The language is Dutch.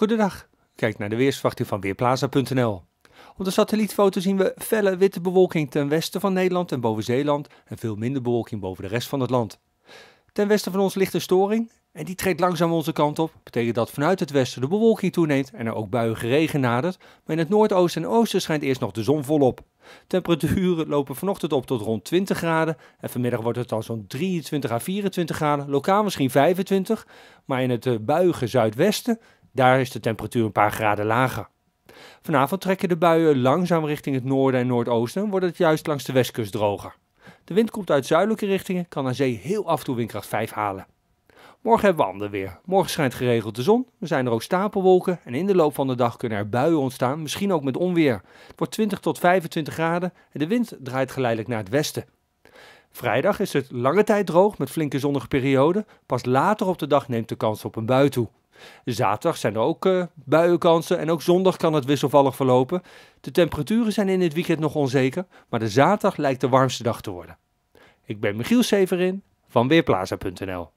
Goedendag, kijk naar de weersverwachting van Weerplaza.nl. Op de satellietfoto zien we felle witte bewolking ten westen van Nederland en boven Zeeland en veel minder bewolking boven de rest van het land. Ten westen van ons ligt een storing en die treedt langzaam onze kant op. Betekent dat vanuit het westen de bewolking toeneemt en er ook buiige regen nadert. Maar in het noordoosten en oosten schijnt eerst nog de zon volop. Temperaturen lopen vanochtend op tot rond 20 graden en vanmiddag wordt het dan zo'n 23 à 24 graden, lokaal misschien 25. Maar in het eh, buige zuidwesten daar is de temperatuur een paar graden lager. Vanavond trekken de buien langzaam richting het noorden en noordoosten en wordt het juist langs de westkust droger. De wind komt uit zuidelijke richtingen, kan aan zee heel af en toe windkracht 5 halen. Morgen hebben we ander weer. Morgen schijnt geregeld de zon. Er zijn er ook stapelwolken en in de loop van de dag kunnen er buien ontstaan, misschien ook met onweer. Het wordt 20 tot 25 graden en de wind draait geleidelijk naar het westen. Vrijdag is het lange tijd droog met flinke zonnige perioden. Pas later op de dag neemt de kans op een bui toe. Zaterdag zijn er ook uh, buienkansen en ook zondag kan het wisselvallig verlopen. De temperaturen zijn in dit weekend nog onzeker, maar de zaterdag lijkt de warmste dag te worden. Ik ben Michiel Severin van Weerplaza.nl